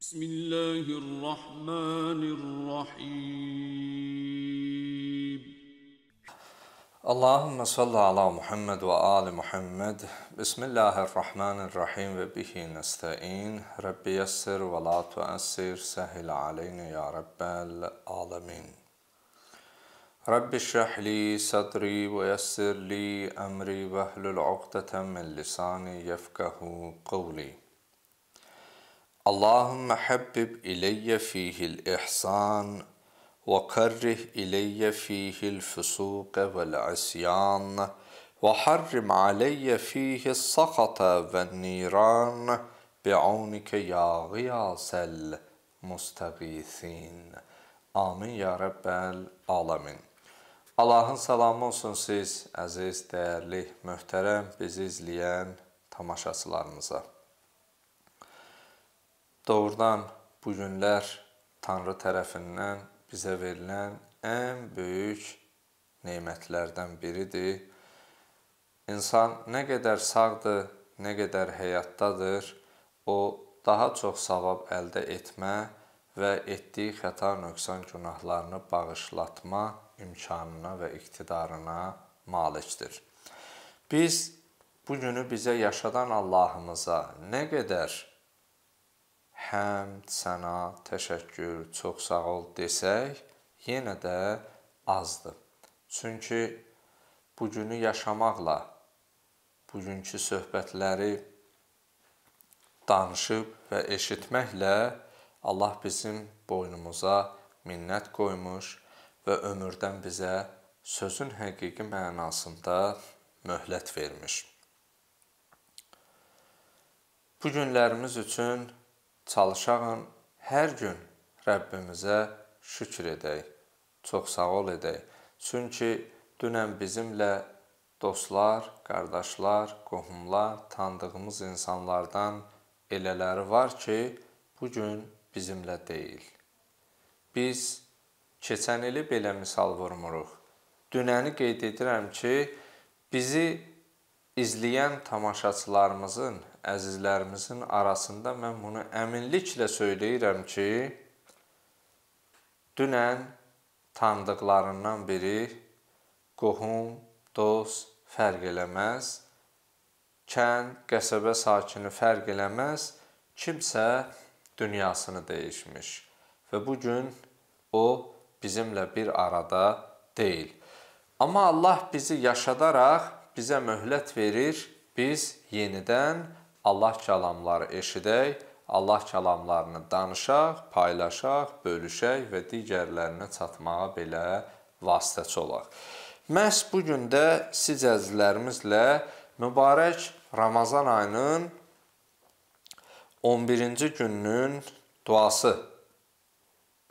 بسم الله الرحمن الرحيم اللهم صل على محمد وآل محمد بسم الله الرحمن الرحيم وبه نستعين ربي يسر ولا تؤسر سهل علينا يا رب العالمين رب اشرح لي صدري ويسر لي أمري واهلل عقدة من لساني يفقه قولي اللهم حبب الي فيه الاحسان وكره الي فيه الفسوق والعصيان وحرم علي فيه السخط والنيران بعونك يا غياث المستغيثين Amin ya Rəbbəl alamin. Allahın salamı olsun siz, əziz, dəyərli, möhtərəm bizi izləyən tamaşaçılarımıza doğrudan bu günlər Tanrı tərəfindən bizə verilən ən böyük nemətlərdən biridir. İnsan nə qədər sağdır, nə qədər həyatdadır, o daha çox savab əldə etmə və etdiyi xəta nöqsan günahlarını bağışlatma imkanına və iqtidarına malikdir. Biz bu günü bizə yaşadan Allahımıza nə qədər həm sənə təşəkkür, çox sağ ol desək, yenə də azdır. Çünki bu günü yaşamaqla bugünkü söhbətləri danışıb və eşitməklə Allah bizim boynumuza minnət qoymuş və ömürdən bizə sözün həqiqi mənasında möhlət vermiş. Bu günlərimiz üçün çalışağın hər gün Rəbbimizə şükür edək. Çox sağ ol edək. Çünki dünən bizimlə dostlar, qardaşlar, qohumlar, tanıdığımız insanlardan elələri var ki, bu gün bizimlə deyil. Biz keçən ili belə misal vurmuruq. Dünəni qeyd edirəm ki, bizi izləyən tamaşaçılarımızın əzizlərimizin arasında mən bunu əminliklə söyləyirəm ki, dünən tanıdıqlarından biri qohum, dost fərq eləməz, kənd, qəsəbə sakini fərq eləməz, kimsə dünyasını dəyişmiş və bu gün o bizimlə bir arada deyil. Amma Allah bizi yaşadaraq bizə möhlət verir, biz yenidən Allah kəlamları eşidək, Allah kəlamlarını danışaq, paylaşaq, bölüşək və digərlərinə çatmağa belə vasitəçi olaq. Məhz bu gün də siz əzizlərimizlə mübarək Ramazan ayının 11-ci gününün duası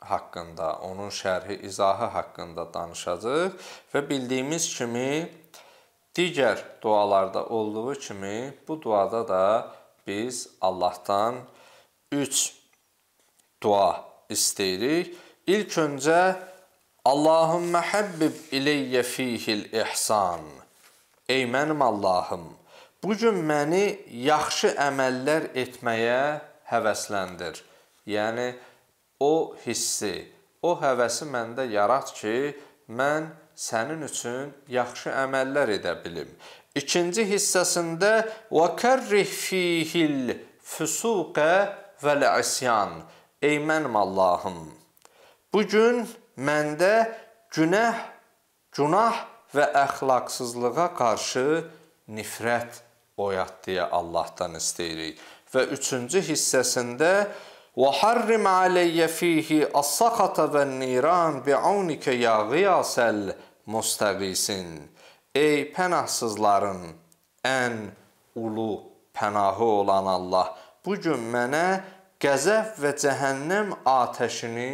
haqqında, onun şərhi, izahı haqqında danışacağıq və bildiyimiz kimi Digər dualarda olduğu kimi bu duada da biz Allahdan 3 dua istəyirik. İlk öncə Allahümme həbbib ileyyə fihil ihsan. Ey mənim Allahım, bu gün məni yaxşı əməllər etməyə həvəsləndir. Yəni o hissi, o həvəsi məndə yarat ki, mən sənin üçün yaxşı əməllər edə bilim. İkinci hissəsində və kərrih fihil fusuqə vəl isyan. Ey mənim Allahım, bu gün məndə günah, günah və əxlaqsızlığa qarşı nifrət oyat deyə Allahdan istəyirik. Və üçüncü hissəsində وحرم علي فيه السخط والنيران بعونك يا غياث müstəqisin. Ey pənahsızların ən ulu pənahı olan Allah, bu gün mənə qəzəb və cəhənnəm atəşini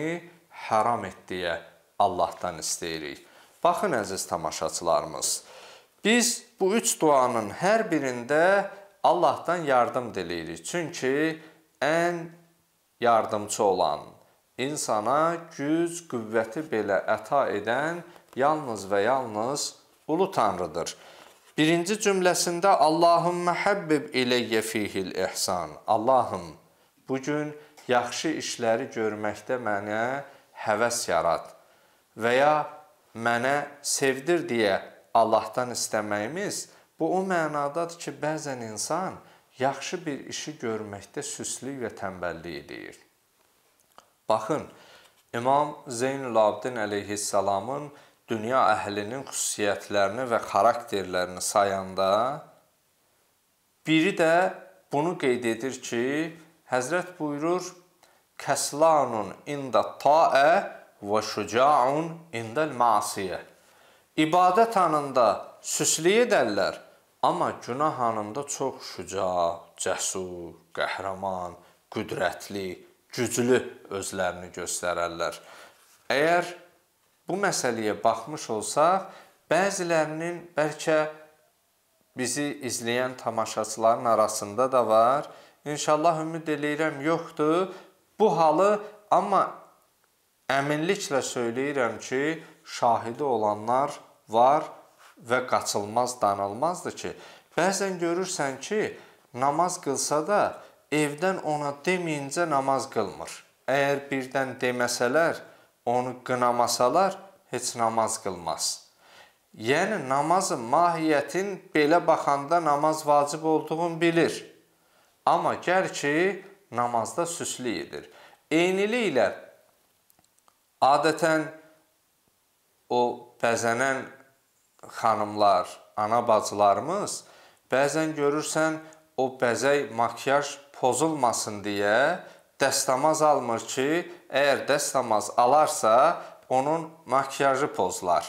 haram et deyə Allahdan istəyirik. Baxın əziz tamaşaçılarımız, biz bu üç duanın hər birində Allahdan yardım diləyirik. Çünki ən yardımçı olan, insana güc, qüvvəti belə əta edən yalnız və yalnız ulu tanrıdır. Birinci cümləsində Allahümmə həbbib iləyyə fihil ihsan. Allahım, bu gün yaxşı işləri görməkdə mənə həvəs yarat və ya mənə sevdir deyə Allahdan istəməyimiz bu o mənadadır ki, bəzən insan yaxşı bir işi görməkdə süslük və tənbəllik edir. Baxın, İmam Zeynül Abidin əleyhissalamın dünya əhlinin xüsusiyyətlərini və xarakterlərini sayanda biri də bunu qeyd edir ki, Həzrət buyurur: "Kəslanun inda ta'a və şucaun indal masiyə." İbadət anında süsli edərlər, amma günah anında çox şuca, cəsur, qəhrəman, qüdrətli, güclü özlərini göstərərlər. Əgər bu məsələyə baxmış olsaq, bəzilərinin bəlkə bizi izləyən tamaşaçıların arasında da var. İnşallah ümid eləyirəm yoxdur. Bu halı amma əminliklə söyləyirəm ki, şahidi olanlar var və qaçılmaz danılmazdır ki, bəzən görürsən ki, namaz qılsa da evdən ona demincə namaz qılmır. Əgər birdən deməsələr, onu qınamasalar heç namaz qılmaz. Yəni namazın mahiyyətin belə baxanda namaz vacib olduğunu bilir. Amma gər ki, namazda süslü edir. Eyniliklə adətən o bəzənən xanımlar, ana bacılarımız bəzən görürsən o bəzək, makyaj pozulmasın deyə dəstəmaz almır ki, əgər dəstəmaz alarsa, onun makiyajı pozular.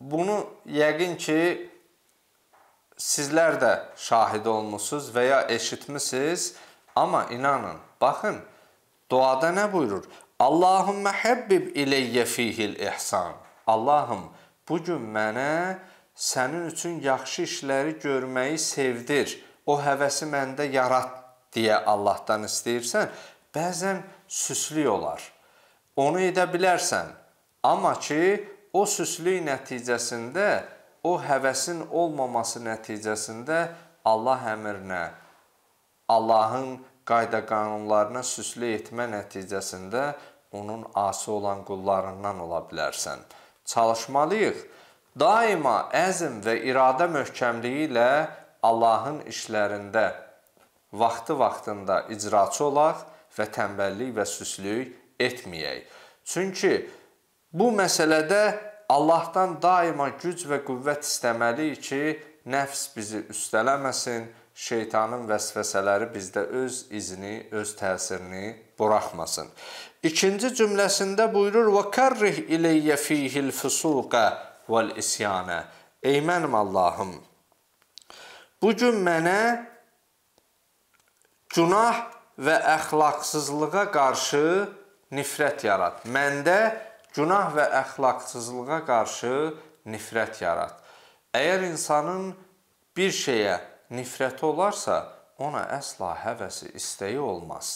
Bunu yəqin ki, sizlər də şahid olmusunuz və ya eşitmisiniz, amma inanın, baxın, duada nə buyurur? Allahümmə həbbib iləyyə fihil ihsan. Allahım, bu gün mənə sənin üçün yaxşı işləri görməyi sevdir. O həvəsi məndə yarat deyə Allahdan istəyirsən, bəzən süslük olar. Onu edə bilərsən, amma ki, o süslük nəticəsində, o həvəsin olmaması nəticəsində Allah əmrinə, Allahın qayda-qanunlarına süslük etmə nəticəsində onun asi olan qullarından ola bilərsən. Çalışmalıyıq. Daima əzm və iradə möhkəmliyi ilə Allahın işlərində vaxtı-vaxtında icraçı olaq və tənbəllik və süslük etməyək. Çünki bu məsələdə Allahdan daima güc və qüvvət istəməliyik ki, nəfs bizi üstələməsin, şeytanın vəsvəsələri bizdə öz izini, öz təsirini buraxmasın. İkinci cümləsində buyurur: "Və karrih ileyyə fihil fusuqa vel isyana." Ey mənim Allahım, bu gün mənə günah və əxlaqsızlığa qarşı nifrət yarat. Məndə günah və əxlaqsızlığa qarşı nifrət yarat. Əgər insanın bir şeyə nifrəti olarsa, ona əsla həvəsi, istəyi olmaz.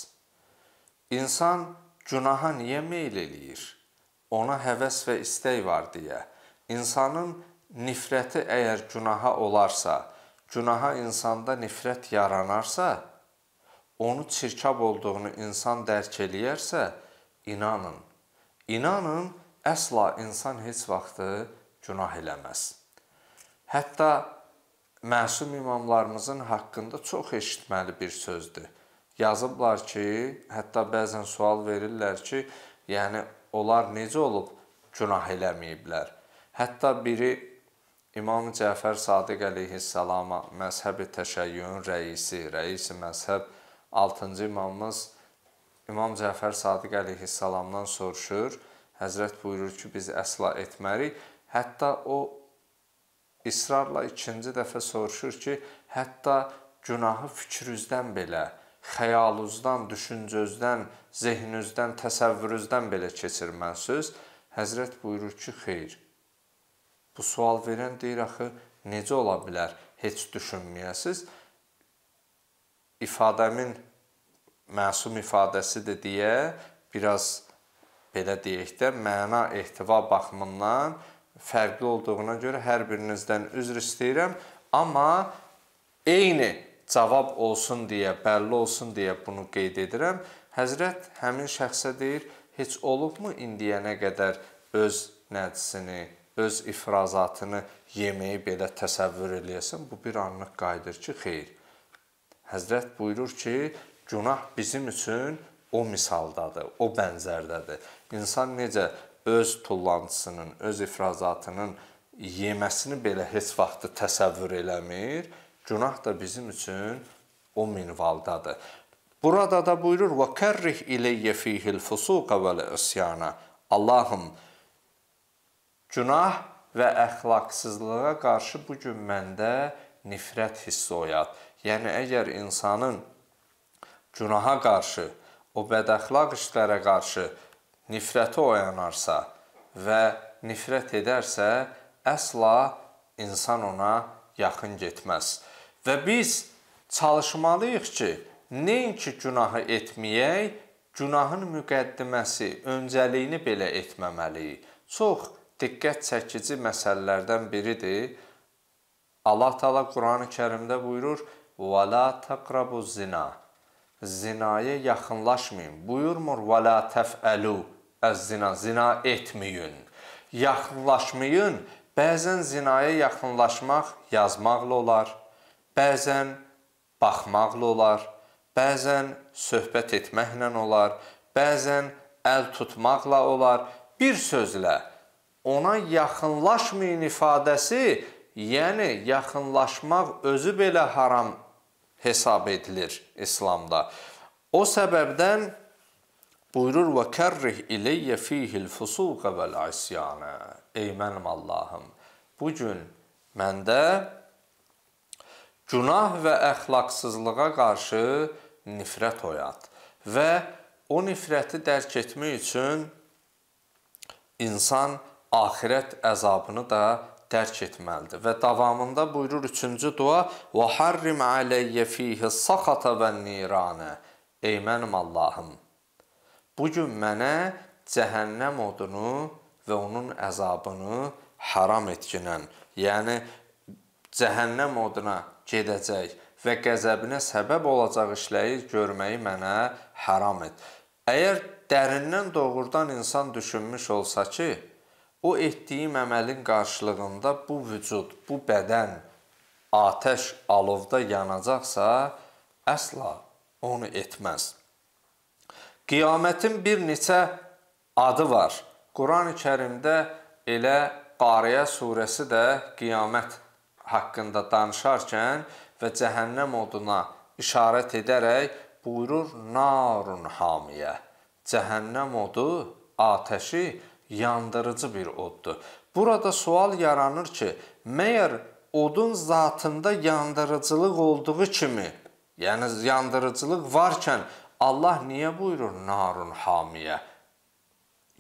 İnsan günaha niyə meyl eləyir? Ona həvəs və istək var deyə. İnsanın nifrəti əgər günaha olarsa, günaha insanda nifrət yaranarsa, onu çirkab olduğunu insan dərk eləyərsə, inanın, inanın, əsla insan heç vaxtı günah eləməz. Hətta məsum imamlarımızın haqqında çox eşitməli bir sözdür. Yazıblar ki, hətta bəzən sual verirlər ki, yəni onlar necə olub günah eləməyiblər. Hətta biri İmam Cəfər Sadiq əleyhissalama məzhəbi təşəyyün rəisi, rəisi məzhəb 6-cı imamımız İmam Cəfər Sadiq əleyhissalamdan soruşur. Həzrət buyurur ki, biz əsla etmərik. Hətta o israrla ikinci dəfə soruşur ki, hətta günahı fikrinizdən belə, xəyalınızdan, düşüncənizdən, zehninizdən, təsəvvürünüzdən belə keçirməsiz. Həzrət buyurur ki, xeyr. Bu sual verən deyir axı, necə ola bilər? Heç düşünməyəsiz ifadəmin məsum ifadəsidir deyə biraz belə deyək də məna ehtiva baxımından fərqli olduğuna görə hər birinizdən üzr istəyirəm, amma eyni cavab olsun deyə, bəlli olsun deyə bunu qeyd edirəm. Həzrət həmin şəxsə deyir: "Heç olubmu indiyənə qədər öz nəcisini, öz ifrazatını yeməyi belə təsəvvür eləyəsən?" Bu bir anlıq qayıdır ki, xeyr. Həzrət buyurur ki, günah bizim üçün o misaldadır, o bənzərdədir. İnsan necə öz tullantısının, öz ifrazatının yeməsini belə heç vaxtı təsəvvür eləmir, günah da bizim üçün o minvaldadır. Burada da buyurur: "Və kerrih ileyye fihil fusuqa vel isyana." Allahım günah və əxlaqsızlığa qarşı bu gün məndə nifrət hissi oyat. Yəni əgər insanın günaha qarşı, o bədəxlaq işlərə qarşı nifrəti oyanarsa və nifrət edərsə, əsla insan ona yaxın getməz. Və biz çalışmalıyıq ki, nəinki günahı etməyək, günahın müqəddiməsi, öncəliyini belə etməməliyik. Çox diqqət çəkici məsələlərdən biridir. Allah Taala Qurani-Kərimdə buyurur: Və la təqrabu zina. Zinaya yaxınlaşmayın. Buyurmur və la təfəlu əz-zina. Zina etməyin. Yaxınlaşmayın. Bəzən zinaya yaxınlaşmaq yazmaqla olar. Bəzən baxmaqla olar. Bəzən söhbət etməklə olar. Bəzən əl tutmaqla olar. Bir sözlə ona yaxınlaşmayın ifadəsi, yəni yaxınlaşmaq özü belə haram hesab edilir İslamda. O səbəbdən buyurur və kərrih ileyyə fihil fusuqa vəl isyana. Ey mənim Allahım, bu gün məndə günah və əxlaqsızlığa qarşı nifrət oyat və o nifrəti dərk etmək üçün insan axirət əzabını da tərk etməlidir. Və davamında buyurur 3-cü dua: "Və harrim alayya fihi sakhata və nirana." Ey mənim Allahım, bu gün mənə cəhənnəm odunu və onun əzabını haram etginən, yəni cəhənnəm oduna gedəcək və qəzəbinə səbəb olacaq işləri görməyi mənə haram et. Əgər dərindən doğrudan insan düşünmüş olsa ki, o etdiyim əməlin qarşılığında bu vücud, bu bədən atəş alovda yanacaqsa, əsla onu etməz. Qiyamətin bir neçə adı var. Qurani-Kərimdə elə Qariyə surəsi də qiyamət haqqında danışarkən və cəhənnəm oduna işarət edərək buyurur narun hamiyə. Cəhənnəm odu, atəşi yandırıcı bir oddur. Burada sual yaranır ki, məyər odun zatında yandırıcılıq olduğu kimi, yəni yandırıcılıq varkən Allah niyə buyurur narun hamiyə?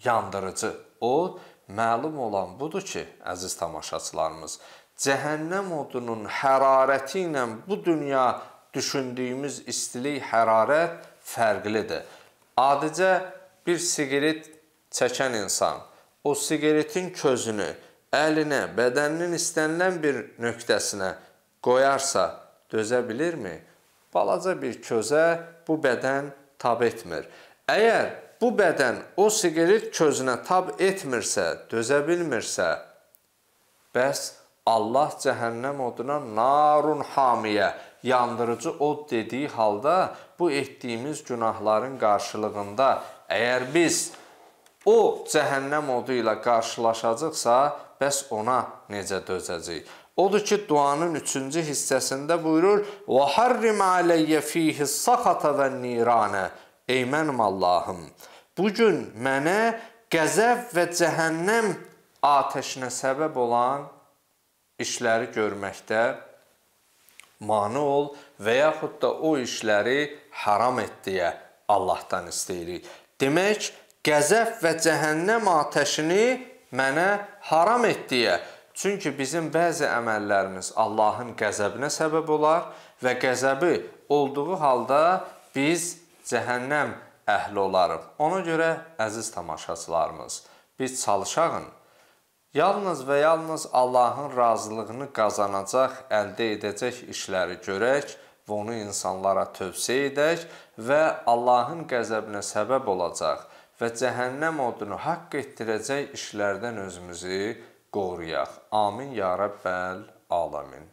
Yandırıcı od məlum olan budur ki, əziz tamaşaçılarımız, cəhənnəm odunun hərarəti ilə bu dünya düşündüyümüz istilik hərarət fərqlidir. Adicə bir siqaret çəkən insan o siqaretin közünü əlinə, bədəninin istənilən bir nöqtəsinə qoyarsa, dözə bilirmi? Balaca bir közə bu bədən tab etmir. Əgər bu bədən o siqaret közünə tab etmirsə, dözə bilmirsə, bəs Allah cəhənnəm oduna narun hamiyə, yandırıcı od dediyi halda bu etdiyimiz günahların qarşılığında əgər biz o cəhənnəm odu ilə qarşılaşacaqsa, bəs ona necə dözəcək? Odur ki, duanın 3-cü hissəsində buyurur: "Və harrim alayya fihi sakhata və nirana." Ey mənim Allahım, bu gün mənə qəzəb və cəhənnəm atəşinə səbəb olan işləri görməkdə mane ol və yaxud da o işləri haram et deyə Allahdan istəyirik. Demək, qəzəb və cəhənnəm atəşini mənə haram et deyə. Çünki bizim bəzi əməllərimiz Allahın qəzəbinə səbəb olar və qəzəbi olduğu halda biz cəhənnəm əhli olarıq. Ona görə əziz tamaşaçılarımız, biz çalışağın Yalnız və yalnız Allahın razılığını qazanacaq, əldə edəcək işləri görək və onu insanlara tövsiyə edək və Allahın qəzəbinə səbəb olacaq və cəhənnəm odunu haqq etdirəcək işlərdən özümüzü qoruyaq. Amin ya Rəbbəl alamin.